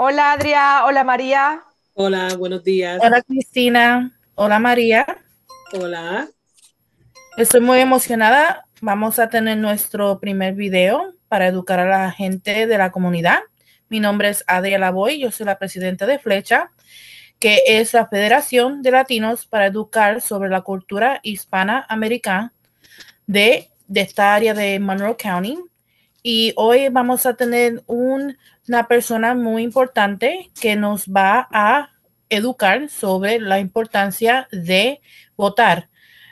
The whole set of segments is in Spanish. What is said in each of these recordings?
Hola Adria, hola María. Hola, buenos días. Hola Cristina, hola María. Hola. Estoy muy emocionada. Vamos a tener nuestro primer video para educar a la gente de la comunidad. Mi nombre es Adria Lavoy, yo soy la presidenta de Flecha, que es la Federación de Latinos para educar sobre la cultura hispana-americana de, esta área de Monroe County y hoy vamos a tener una persona muy importante que nos va a educar sobre la importancia de votar.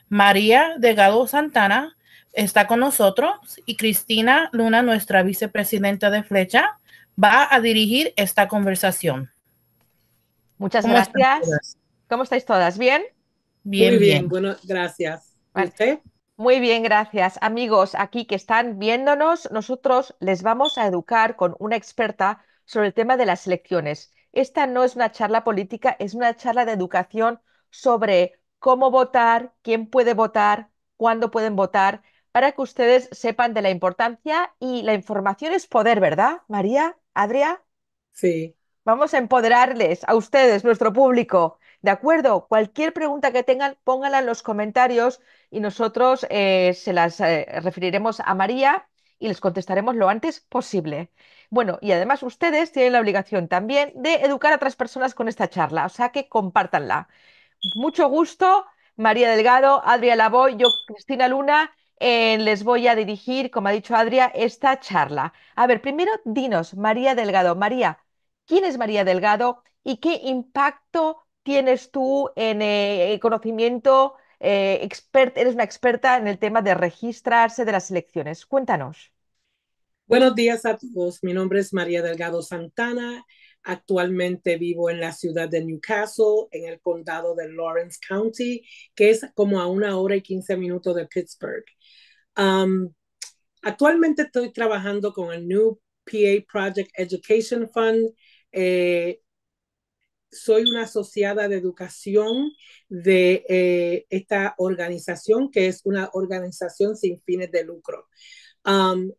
María Delgado Santana está con nosotros y Cristina Luna, nuestra vicepresidenta de Flecha, va a dirigir esta conversación. Muchas gracias. ¿Cómo estáis todas? ¿Bien? Bien, Muy bien. Bueno, gracias. ¿Usted? Muy bien, gracias. Amigos aquí que están viéndonos, nosotros les vamos a educar con una experta sobre el tema de las elecciones. Esta no es una charla política, es una charla de educación sobre cómo votar, quién puede votar, cuándo pueden votar, para que ustedes sepan de la importancia y la información es poder, ¿verdad, María? Adria? Sí. Vamos a empoderarles a ustedes, nuestro público. ¿De acuerdo? Cualquier pregunta que tengan, pónganla en los comentarios y nosotros eh, se las eh, referiremos a María y les contestaremos lo antes posible. Bueno, y además ustedes tienen la obligación también de educar a otras personas con esta charla, o sea que compártanla. Mucho gusto, María Delgado, Adria Lavoy, yo, Cristina Luna, eh, les voy a dirigir, como ha dicho Adria, esta charla. A ver, primero dinos, María Delgado, María, ¿quién es María Delgado y qué impacto tienes tú en eh, conocimiento, eh, eres una experta en el tema de registrarse de las elecciones. Cuéntanos. Buenos días a todos. Mi nombre es María Delgado Santana. Actualmente vivo en la ciudad de Newcastle, en el condado de Lawrence County, que es como a una hora y quince minutos de Pittsburgh. Um, actualmente estoy trabajando con el New PA Project Education Fund. Eh, soy una asociada de educación de eh, esta organización, que es una organización sin fines de lucro. Um,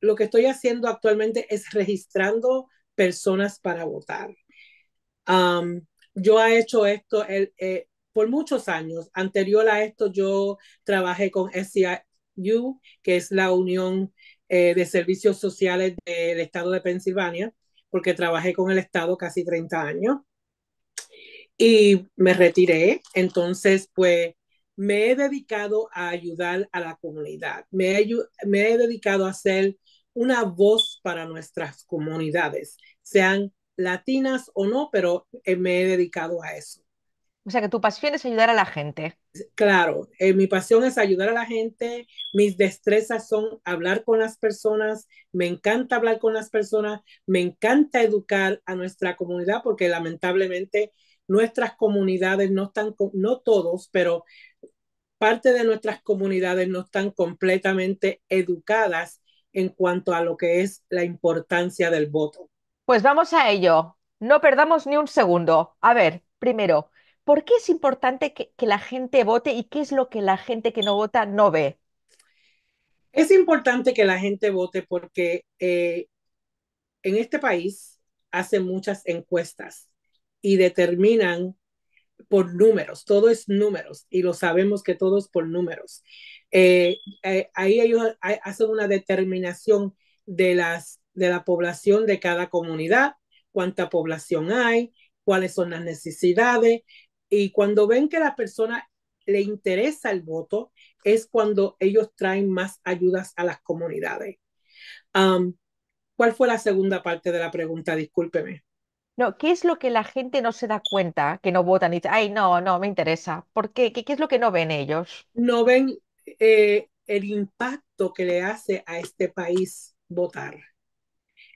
lo que estoy haciendo actualmente es registrando personas para votar. Um, yo he hecho esto eh, por muchos años. Anterior a esto, yo trabajé con SCIU, que es la Unión eh, de Servicios Sociales del Estado de Pensilvania, porque trabajé con el Estado casi 30 años y me retiré. Entonces, pues me he dedicado a ayudar a la comunidad, me he, me he dedicado a ser una voz para nuestras comunidades, sean latinas o no, pero eh, me he dedicado a eso. O sea que tu pasión es ayudar a la gente. Claro, eh, mi pasión es ayudar a la gente, mis destrezas son hablar con las personas, me encanta hablar con las personas, me encanta educar a nuestra comunidad porque lamentablemente nuestras comunidades no están, no todos, pero parte de nuestras comunidades no están completamente educadas en cuanto a lo que es la importancia del voto. Pues vamos a ello. No perdamos ni un segundo. A ver, primero, ¿por qué es importante que, la gente vote y qué es lo que la gente que no vota no ve? Es importante que la gente vote porque eh, en este país hace muchas encuestas y determinan por números, todo es números y lo sabemos que todo es por números. Eh, eh, ahí ellos hacen una determinación de, las, de la población de cada comunidad, cuánta población hay, cuáles son las necesidades y cuando ven que la persona le interesa el voto, es cuando ellos traen más ayudas a las comunidades. Um, ¿Cuál fue la segunda parte de la pregunta? Discúlpeme. ¿qué es lo que la gente no se da cuenta, que no votan y ay, no, no, me interesa? ¿Por qué? ¿Qué, es lo que no ven ellos? No ven eh, el impacto que le hace a este país votar.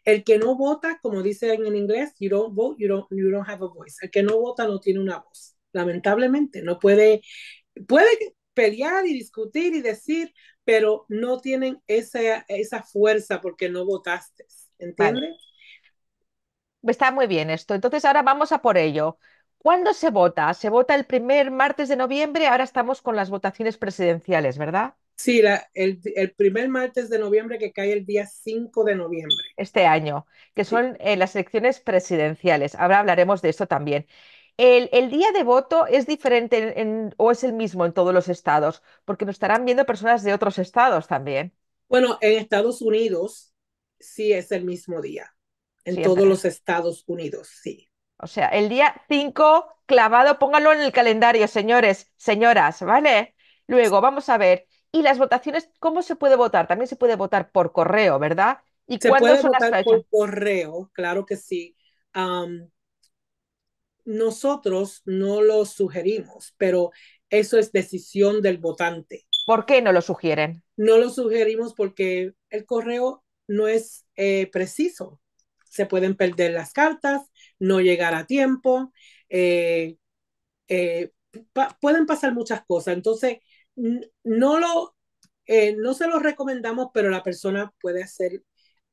El que no vota, como dicen en inglés, you don't vote, you don't, you don't have a voice. El que no vota no tiene una voz, lamentablemente. No puede, puede pelear y discutir y decir, pero no tienen esa, esa fuerza porque no votaste. ¿Entiendes? Está muy bien esto. Entonces ahora vamos a por ello. ¿Cuándo se vota? Se vota el primer martes de noviembre. Ahora estamos con las votaciones presidenciales, ¿verdad? Sí, el, primer martes de noviembre que cae el día 5 de noviembre. Este año, que son eh, las elecciones presidenciales. Ahora hablaremos de esto también. El, día de voto es diferente o es el mismo en todos los estados, porque nos estarán viendo personas de otros estados también. Bueno, en Estados Unidos sí es el mismo día en todos los Estados Unidos, sí. O sea, el día 5 clavado, pónganlo en el calendario, señores, señoras, ¿vale? Luego, vamos a ver. ¿Y las votaciones, cómo se puede votar? También se puede votar por correo, ¿verdad? ¿Y se puede votar por correo, claro que sí. nosotros no lo sugerimos, pero eso es decisión del votante. ¿Por qué no lo sugieren? No lo sugerimos porque el correo no es eh, preciso se pueden perder las cartas, no llegar a tiempo, eh, eh, pueden pasar muchas cosas. Entonces, no, lo, eh, no se lo recomendamos, pero la persona puede hacer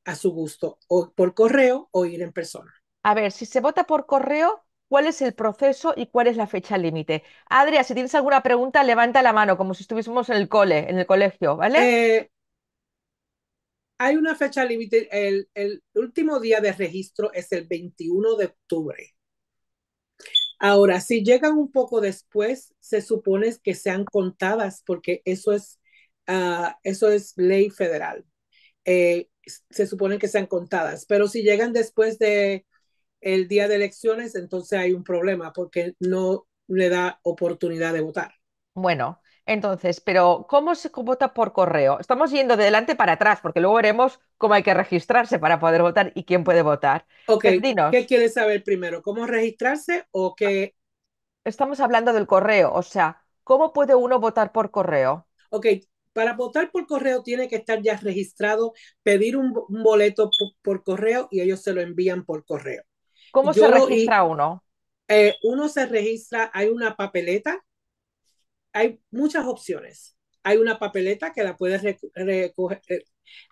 a su gusto, o por correo o ir en persona. A ver, si se vota por correo, ¿cuál es el proceso y cuál es la fecha límite? Adria, si tienes alguna pregunta, levanta la mano, como si estuviésemos en el cole, en el colegio, ¿vale? hay una fecha límite, el, último día de registro es el 21 de octubre. Ahora, si llegan un poco después, se supone que sean contadas porque eso es, ah, eso es ley federal. Eh, se supone que sean contadas, pero si llegan después de el día de elecciones, entonces hay un problema porque no le da oportunidad de votar. Bueno, entonces, pero ¿cómo se vota por correo? Estamos yendo de delante para atrás, porque luego veremos cómo hay que registrarse para poder votar y quién puede votar. Ok, ¿qué quieres saber primero? ¿Cómo registrarse o ah, qué? Estamos hablando del correo, o sea, ¿cómo puede uno votar por correo? Ok, para votar por correo tiene que estar ya registrado, pedir un, boleto por, correo y ellos se lo envían por correo. ¿Cómo se registra uno? Eh, uno se registra, hay una papeleta hay muchas opciones. Hay una papeleta que la eh,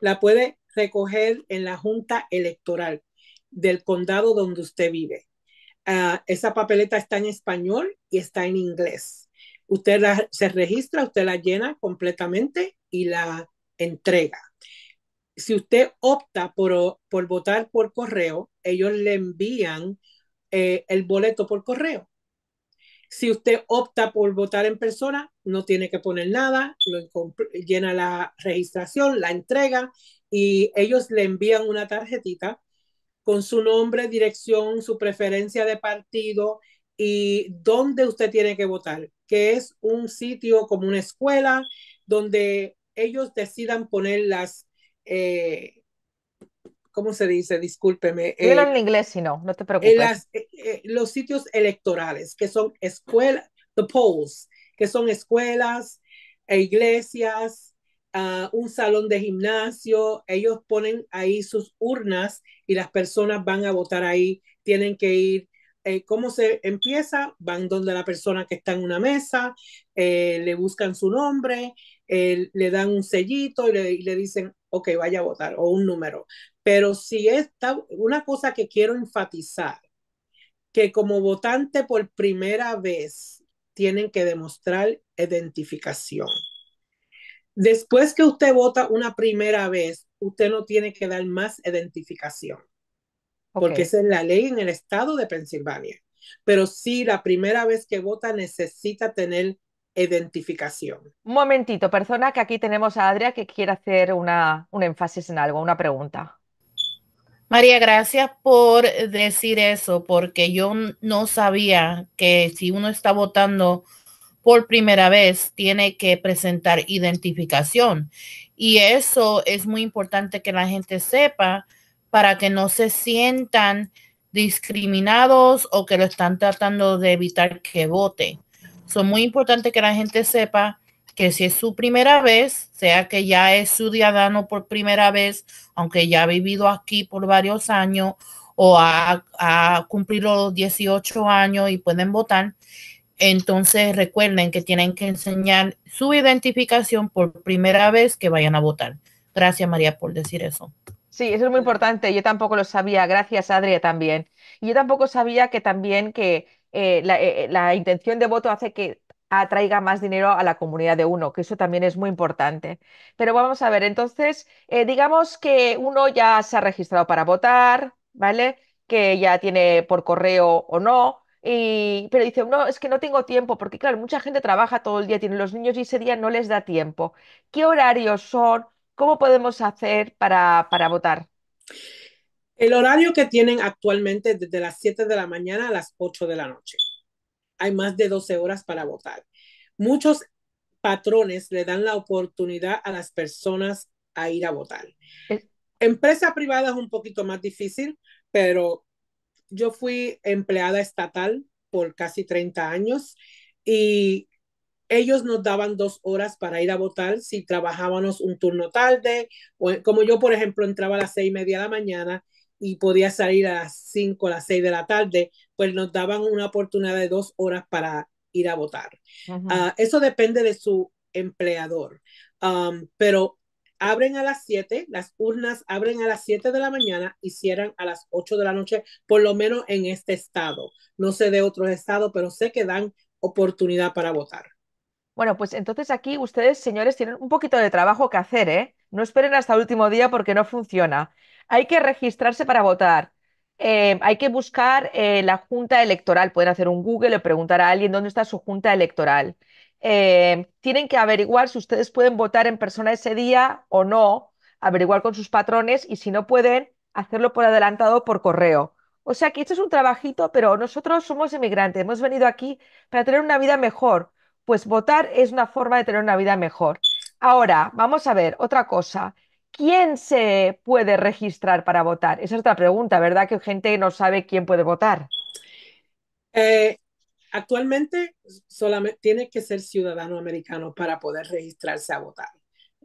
la puede recoger en la junta electoral del condado donde usted vive. Ah, esa papeleta está en español y está en inglés. Usted se registra, usted la llena completamente y la entrega. Si usted opta por, por votar por correo, ellos le envían eh, el boleto por correo. Si usted opta por votar en persona, no tiene que poner nada, llena la registración, la entrega y ellos le envían una tarjetita con su nombre, dirección, su preferencia de partido y dónde usted tiene que votar, que es un sitio como una escuela donde ellos decidan poner las... Eh, ¿cómo se dice? Discúlpeme. Dilo eh, en inglés, si no, no te preocupes. Eh, eh, los sitios electorales, que son escuelas, the polls, que son escuelas, e iglesias, ah, un salón de gimnasio, ellos ponen ahí sus urnas y las personas van a votar ahí, tienen que ir. ¿Cómo se empieza? Van donde la persona que está en una mesa, le buscan su nombre, le dan un sellito y le, y le dicen, ok, vaya a votar, o un número. Pero si esta, una cosa que quiero enfatizar, que como votante por primera vez tienen que demostrar identificación. Después que usted vota una primera vez, usted no tiene que dar más identificación, porque esa es la ley en el estado de Pensilvania. Pero sí, la primera vez que vota necesita tener identificación. Un momentito, persona, que aquí tenemos a Adria que quiere hacer un énfasis en algo, una pregunta. María, gracias por decir eso, porque yo no sabía que si uno está votando por primera vez, tiene que presentar identificación. Y eso es muy importante que la gente sepa para que no se sientan discriminados o que lo están tratando de evitar que vote. son muy importante que la gente sepa que si es su primera vez, sea que ya es su ciudadano por primera vez, aunque ya ha vivido aquí por varios años o ha, cumplido los 18 años y pueden votar, entonces recuerden que tienen que enseñar su identificación por primera vez que vayan a votar. Gracias María por decir eso. Sí, eso es muy importante. Yo tampoco lo sabía. Gracias Adria también. yo tampoco sabía que también que eh, eh, la intención de voto hace que atraiga más dinero a la comunidad de uno, que eso también es muy importante. Pero vamos a ver, entonces, eh, digamos que uno ya se ha registrado para votar, ¿vale? Que ya tiene por correo o no, y, pero dice, uno, es que no tengo tiempo, porque claro, mucha gente trabaja todo el día, tiene los niños y ese día no les da tiempo. ¿Qué horarios son? ¿Cómo podemos hacer para, para votar? El horario que tienen actualmente desde las 7 de la mañana a las 8 de la noche hay más de 12 horas para votar. Muchos patrones le dan la oportunidad a las personas a ir a votar. Empresa privada es un poquito más difícil, pero yo fui empleada estatal por casi 30 años y ellos nos daban dos horas para ir a votar si trabajábamos un turno tarde, o como yo, por ejemplo, entraba a las seis y media de la mañana y podía salir a las 5, a las 6 de la tarde, pues nos daban una oportunidad de dos horas para ir a votar. Ah, eso depende de su empleador, um, pero abren a las 7, las urnas abren a las 7 de la mañana y cierran a las 8 de la noche, por lo menos en este estado. No sé de otros estados, pero sé que dan oportunidad para votar. Bueno, pues entonces aquí ustedes, señores, tienen un poquito de trabajo que hacer, ¿eh? No esperen hasta el último día porque no funciona. Hay que registrarse para votar. Eh, hay que buscar eh, la junta electoral. Pueden hacer un Google o preguntar a alguien dónde está su junta electoral. Eh, tienen que averiguar si ustedes pueden votar en persona ese día o no, averiguar con sus patrones y si no pueden, hacerlo por adelantado por correo. O sea que esto es un trabajito, pero nosotros somos inmigrantes, hemos venido aquí para tener una vida mejor. Pues votar es una forma de tener una vida mejor. Ahora, vamos a ver otra cosa. ¿Quién se puede registrar para votar? Esa es otra pregunta, ¿verdad? Que gente no sabe quién puede votar. Eh, actualmente solamente tiene que ser ciudadano americano para poder registrarse a votar.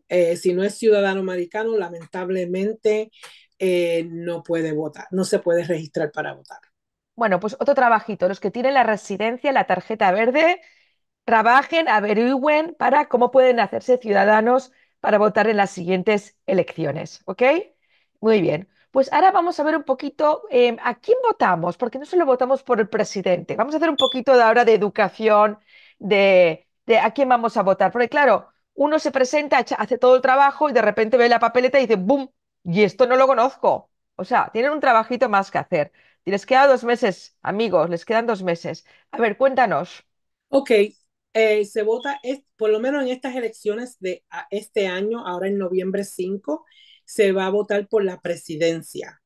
Eh, si no es ciudadano americano, lamentablemente eh, no puede votar, no se puede registrar para votar. Bueno, pues otro trabajito. Los que tienen la residencia, la tarjeta verde, trabajen, averigüen para cómo pueden hacerse ciudadanos para votar en las siguientes elecciones, ¿ok? Muy bien. Pues ahora vamos a ver un poquito eh, a quién votamos, porque no solo votamos por el presidente. Vamos a hacer un poquito de ahora de educación, de, a quién vamos a votar. Porque claro, uno se presenta, hace todo el trabajo y de repente ve la papeleta y dice, ¡boom! Y esto no lo conozco. O sea, tienen un trabajito más que hacer. Y les queda dos meses, amigos, les quedan dos meses. A ver, cuéntanos. Ok, eh, se vota, por lo menos en estas elecciones de este año, ahora en noviembre 5, se va a votar por la presidencia.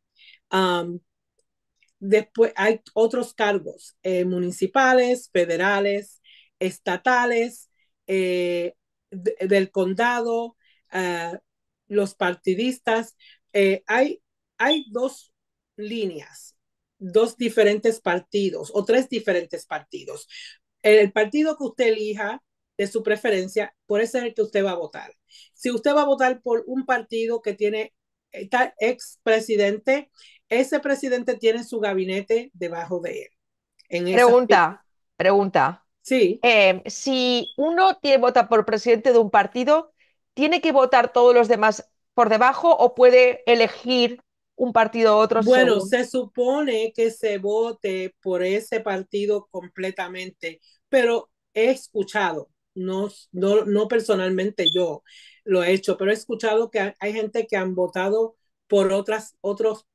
después hay otros cargos eh, municipales, federales, estatales, eh, del condado, los partidistas. hay, hay dos líneas, dos diferentes partidos o tres diferentes partidos el partido que usted elija de su preferencia, por ese es el que usted va a votar. Si usted va a votar por un partido que tiene ex presidente ese presidente tiene su gabinete debajo de él. pregunta, pregunta. Sí. Em, si uno tiene, vota por presidente de un partido, ¿tiene que votar todos los demás por debajo o puede elegir un partido u otro. Bueno, se supone que se vote por ese partido completamente, pero he escuchado, no, no, personalmente yo lo he hecho, pero he escuchado que hay gente que han votado por otras otros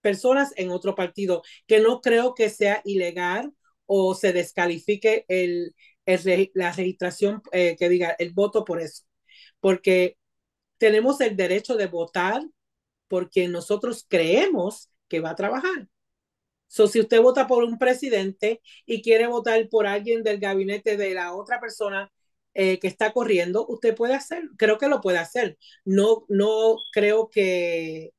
personas en otro partido, que no creo que sea ilegal o se descalifique el, la registración, eh, que diga el voto por eso, porque tenemos el derecho de votar porque nosotros creemos que va a trabajar. So, si usted vota por un presidente y quiere votar por alguien del gabinete de la otra persona eh, que está corriendo, usted puede hacerlo. Creo que lo puede hacer. No, no creo que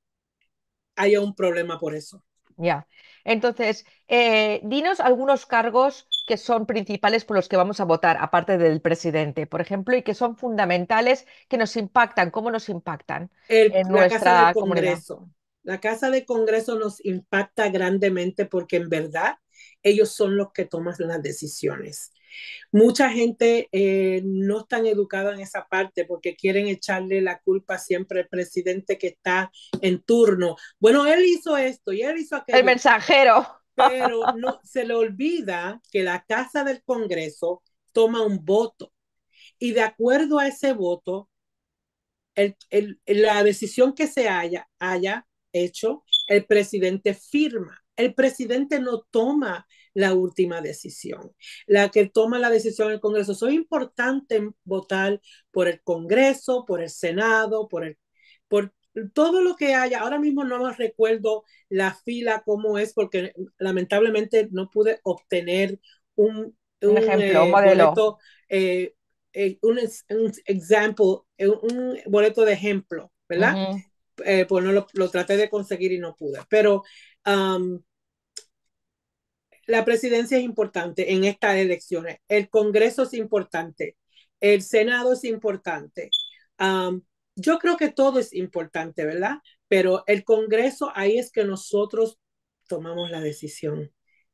haya un problema por eso. Ya. Entonces, eh, dinos algunos cargos que son principales por los que vamos a votar, aparte del presidente, por ejemplo, y que son fundamentales, que nos impactan, cómo nos impactan la en nuestra casa de Congreso. La Casa de Congreso nos impacta grandemente porque en verdad ellos son los que toman las decisiones. Mucha gente eh, no está educada en esa parte porque quieren echarle la culpa siempre al presidente que está en turno. Bueno, él hizo esto y él hizo aquello. El mensajero. Pero no, se le olvida que la Casa del Congreso toma un voto y de acuerdo a ese voto, la decisión que se haya, haya hecho, el presidente firma. El presidente no toma la última decisión. La que toma la decisión el Congreso. es importante votar por el Congreso, por el Senado, por el, por todo lo que haya, ahora mismo no más recuerdo la fila cómo es, porque lamentablemente no pude obtener un, ejemplo, un Boleto, un, un, un boleto de ejemplo, ¿verdad? Eh, pues no lo, traté de conseguir y no pude, pero um, la presidencia es importante en estas elecciones, el Congreso es importante, el Senado es importante. Um, yo creo que todo es importante, ¿verdad? Pero el Congreso, ahí es que nosotros tomamos la decisión.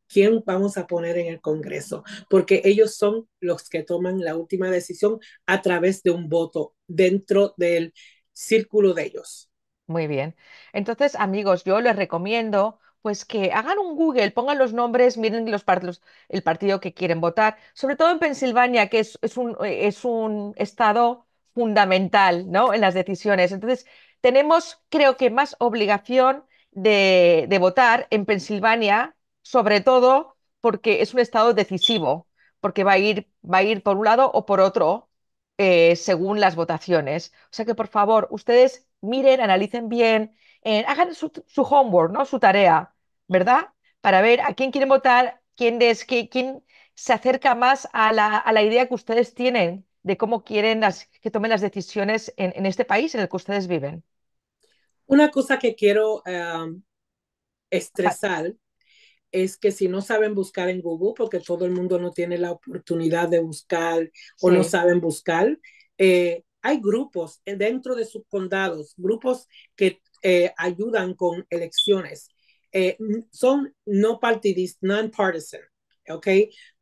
¿Quién vamos a poner en el Congreso? Porque ellos son los que toman la última decisión a través de un voto dentro del círculo de ellos. Muy bien. Entonces, amigos, yo les recomiendo pues que hagan un Google, pongan los nombres, miren los, partidos, el partido que quieren votar, sobre todo en Pensilvania, que es, un, eh, es un estado fundamental ¿no? en las decisiones. Entonces, tenemos, creo que, más obligación de, votar en Pensilvania, sobre todo porque es un estado decisivo, porque va a ir, va a ir por un lado o por otro eh, según las votaciones. O sea que, por favor, ustedes miren, analicen bien, eh, hagan su, homework, ¿no? su tarea, ¿verdad? Para ver a quién quieren votar, quién, es, quién se acerca más a la, a la idea que ustedes tienen de cómo quieren que tomen las decisiones en, este país en el que ustedes viven? Una cosa que quiero eh, estresar es que si no saben buscar en Google, porque todo el mundo no tiene la oportunidad de buscar o no saben buscar, eh, hay grupos dentro de sus condados, grupos que eh, ayudan con elecciones. son no partidistas, non-partisan, ¿ok?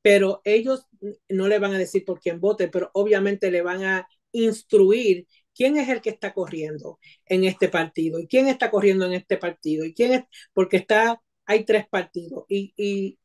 pero ellos no le van a decir por quién vote, pero obviamente le van a instruir quién es el que está corriendo en este partido y quién está corriendo en este partido y quién es, porque está, hay tres partidos y, y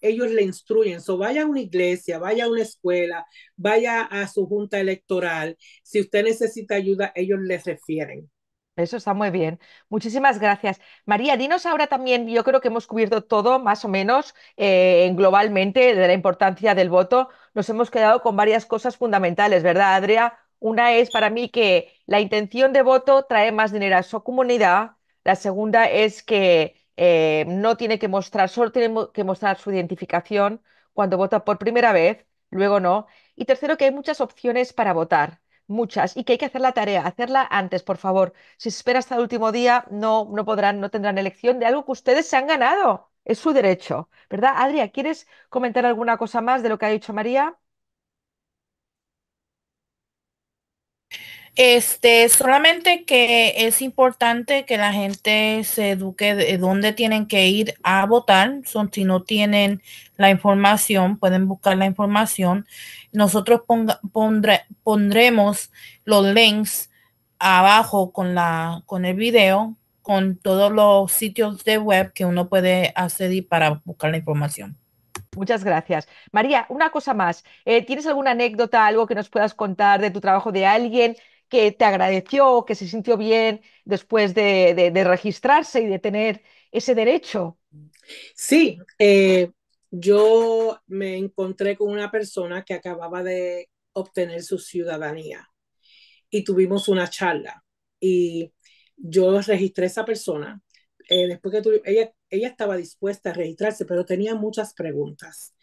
ellos le instruyen, so vaya a una iglesia, vaya a una escuela, vaya a su junta electoral, si usted necesita ayuda, ellos les refieren. Eso está muy bien. Muchísimas gracias. María, dinos ahora también, yo creo que hemos cubierto todo más o menos eh, globalmente de la importancia del voto. Nos hemos quedado con varias cosas fundamentales, ¿verdad, Adria? Una es para mí que la intención de voto trae más dinero a su comunidad. La segunda es que eh, no tiene que mostrar, solo tiene que mostrar su identificación cuando vota por primera vez, luego no. Y tercero, que hay muchas opciones para votar muchas, y que hay que hacer la tarea, hacerla antes, por favor. Si se espera hasta el último día, no, no podrán, no tendrán elección de algo que ustedes se han ganado. Es su derecho, ¿verdad? Adria, ¿quieres comentar alguna cosa más de lo que ha dicho María? Este, solamente que es importante que la gente se eduque de dónde tienen que ir a votar. Son, si no tienen la información, pueden buscar la información. Nosotros pondremos los links abajo con, la, con el video, con todos los sitios de web que uno puede acceder para buscar la información. Muchas gracias. María, una cosa más. Eh, ¿Tienes alguna anécdota, algo que nos puedas contar de tu trabajo de alguien que te agradeció, que se sintió bien después de, registrarse y de tener ese derecho. Sí, eh, yo me encontré con una persona que acababa de obtener su ciudadanía y tuvimos una charla y yo registré a esa persona. Eh, después que ella, ella estaba dispuesta a registrarse, pero tenía muchas preguntas.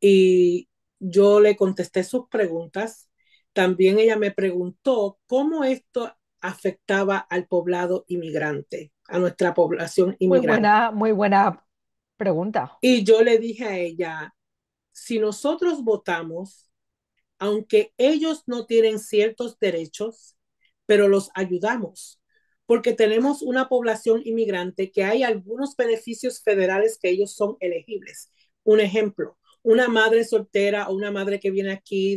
Y yo le contesté sus preguntas también ella me preguntó cómo esto afectaba al poblado inmigrante, a nuestra población inmigrante. Muy buena, muy buena pregunta. Y yo le dije a ella, si nosotros votamos, aunque ellos no tienen ciertos derechos, pero los ayudamos, porque tenemos una población inmigrante que hay algunos beneficios federales que ellos son elegibles. Un ejemplo, una madre soltera o una madre que viene aquí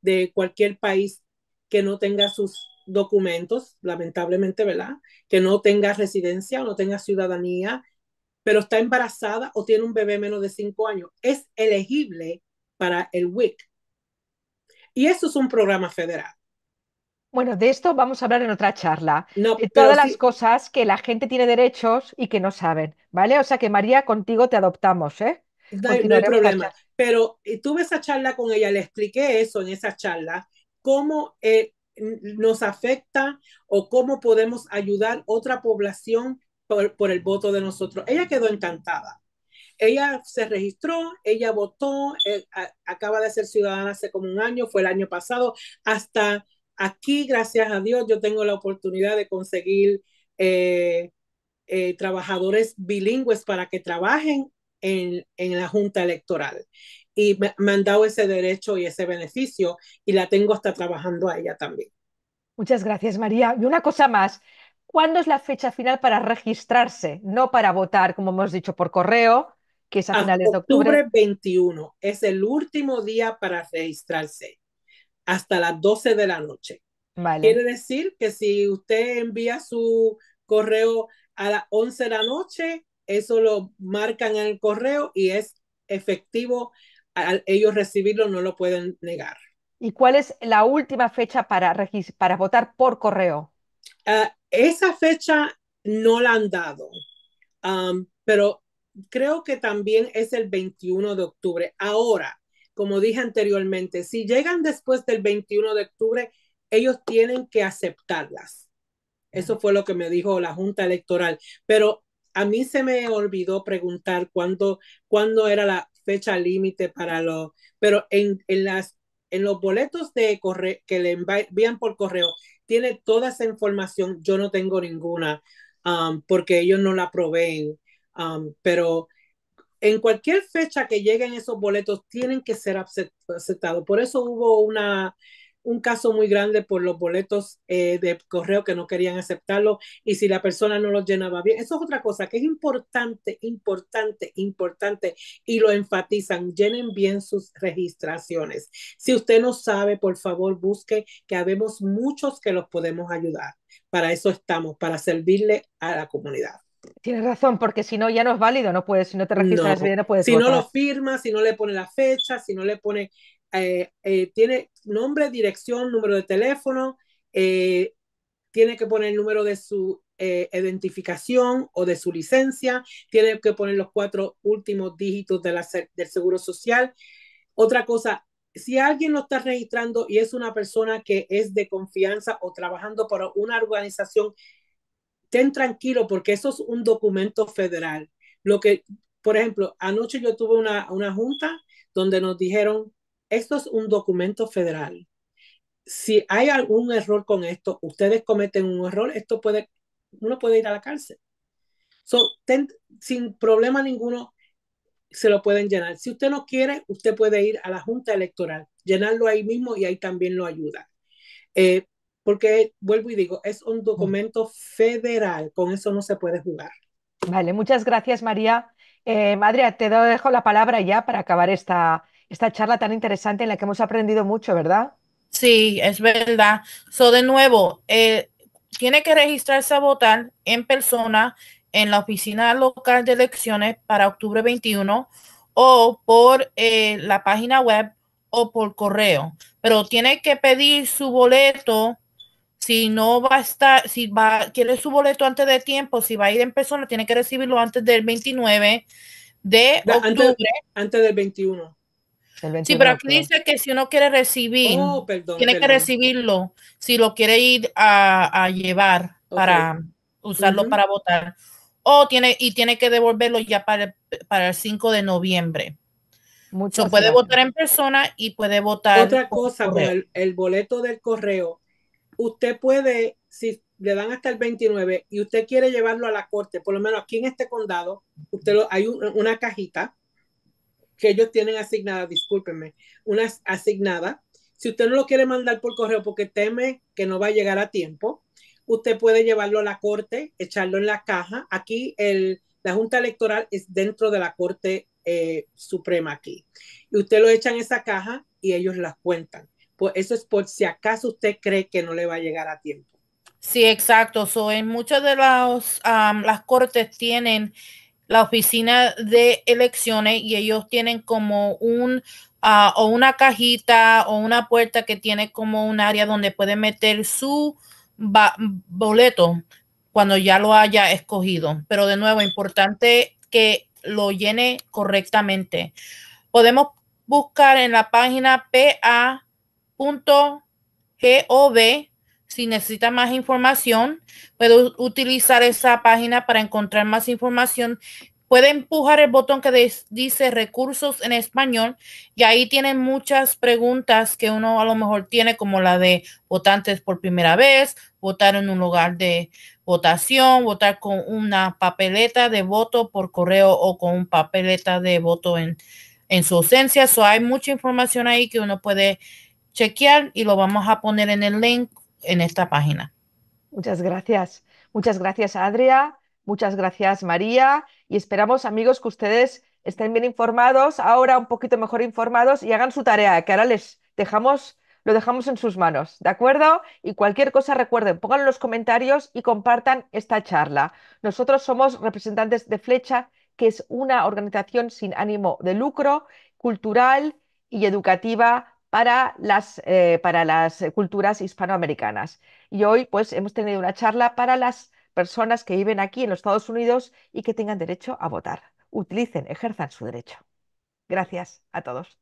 de, cualquier país que no tenga sus documentos, lamentablemente, ¿verdad? Que no tenga residencia o no tenga ciudadanía, pero está embarazada o tiene un bebé menos de cinco años, es elegible para el WIC. Y eso es un programa federal. Bueno, de esto vamos a hablar en otra charla. de todas las cosas que la gente tiene derechos y que no saben, ¿vale? O sea que María, contigo te adoptamos, ¿eh? No hay, problema. Pero eh, tuve esa charla con ella, le expliqué eso en esa charla, cómo eh, nos afecta o cómo podemos ayudar otra población por, el voto de nosotros. Ella quedó encantada. Ella se registró, ella votó, eh, acaba de ser ciudadana hace como un año, fue el año pasado. Hasta aquí, gracias a Dios, yo tengo la oportunidad de conseguir trabajadores bilingües para que trabajen en, en la Junta Electoral. Y me, han dado ese derecho y ese beneficio y la tengo hasta trabajando a ella también. Muchas gracias, María. Y una cosa más. ¿Cuándo es la fecha final para registrarse? No para votar, como hemos dicho, por correo, que es a, finales de octubre. Octubre 21 es el último día para registrarse, hasta las 12 de la noche. Vale. Quiere decir que si usted envía su correo a las 11 de la noche, eso lo marcan en el correo y es efectivo. Al ellos recibirlo no lo pueden negar. ¿Y cuál es la última fecha para, para votar por correo? Ah, esa fecha no la han dado, um, pero creo que también es el 21 de octubre. Ahora, como dije anteriormente, si llegan después del 21 de octubre, ellos tienen que aceptarlas. Eso fue lo que me dijo la Junta Electoral. Pero a mí se me olvidó preguntar cuándo, cuándo era la fecha límite para los, pero en, las, en los boletos de corre, que le envían por correo, tiene toda esa información, yo no tengo ninguna, um, porque ellos no la proveen, um, pero en cualquier fecha que lleguen esos boletos, tienen que ser aceptados. Por eso hubo una, un caso muy grande por los boletos eh, de correo que no querían aceptarlo y si la persona no los llenaba bien. Eso es otra cosa que es importante, importante, importante y lo enfatizan. Llenen bien sus registraciones. Si usted no sabe, por favor, busque que habemos muchos que los podemos ayudar. Para eso estamos, para servirle a la comunidad. tiene razón, porque si no ya no es válido, no puedes, si no te registras bien, no puedes. Si no lo firma, si no le pone la fecha, si no le pone eh, eh, tiene nombre, dirección, número de teléfono, eh, tiene que poner el número de su identificación o de su licencia, tiene que poner los cuatro últimos dígitos del seguro social. Otra cosa, si alguien lo está registrando y es una persona que es de confianza o trabajando para una organización, ten tranquilo porque eso es un documento federal. Lo que, por ejemplo, anoche yo tuve una, una junta donde nos dijeron esto es un documento federal. Si hay algún error con esto, ustedes cometen un error, esto puede, uno puede ir a la cárcel. So, sin problema ninguno se lo pueden llenar. Si usted no quiere, usted puede ir a la Junta Electoral, llenarlo ahí mismo y ahí también lo ayuda. Eh, porque vuelvo y digo, es un documento federal, con eso no se puede jugar. Vale, muchas gracias María. Eh, madre, te dejo la palabra ya para acabar esta, esta charla tan interesante en la que hemos aprendido mucho, ¿verdad? Sí, es verdad. So, de nuevo, eh, tiene que registrarse a votar en persona en la oficina local de elecciones para octubre 21 o por eh, la página web o por correo. Pero tiene que pedir su boleto. Si no va a estar, si va, quiere su boleto antes de tiempo, si va a ir en persona, tiene que recibirlo antes del 29 de, octubre. Antes, antes del 21 Sí, pero aquí dice que si uno quiere recibir, oh, tiene que recibirlo, si lo quiere ir a, llevar para usarlo para votar, o tiene y tiene que devolverlo ya para, para el 5 de noviembre. Mucho puede votar en persona y puede votar. Otra cosa el, boleto del correo. Usted puede, si le dan hasta el 29 y usted quiere llevarlo a la corte, por lo menos aquí en este condado, usted hay una cajita que ellos tienen asignadas, discúlpenme, unas asignadas. Si usted no lo quiere mandar por correo porque teme que no va a llegar a tiempo, usted puede llevarlo a la corte, echarlo en la caja. Aquí el, la Junta Electoral es dentro de la Corte eh, Suprema aquí. Y usted lo echa en esa caja y ellos las cuentan. Pues eso es por si acaso usted cree que no le va a llegar a tiempo. Sí, exacto. So, en muchas de las, las cortes tienen la oficina de elecciones y ellos tienen como un ah, o una cajita o una puerta que tiene como un área donde puede meter su boleto cuando ya lo haya escogido. Pero de nuevo, importante que lo llene correctamente. Podemos buscar en la página pa.gov si necesita más información, puede utilizar esa página para encontrar más información. Puede empujar el botón que dice recursos en español y ahí tienen muchas preguntas que uno a lo mejor tiene, como la de votantes por primera vez, votar en un lugar de votación, votar con una papeleta de voto por correo o con una papeleta de voto en, en su ausencia. So, hay mucha información ahí que uno puede chequear y lo vamos a poner en el link en esta página. Muchas gracias. Muchas gracias, Adria. Muchas gracias, María. Y esperamos, amigos, que ustedes estén bien informados, ahora un poquito mejor informados y hagan su tarea, que ahora les dejamos, lo dejamos en sus manos, ¿de acuerdo? Y cualquier cosa recuerden, pónganlo en los comentarios y compartan esta charla. Nosotros somos representantes de Flecha, que es una organización sin ánimo de lucro, cultural y educativa para las, eh, eh, culturas hispanoamericanas. Y hoy pues hemos tenido una charla para las personas que viven aquí en los Estados Unidos y que tengan derecho a votar. Utilicen, ejerzan su derecho. Gracias a todos.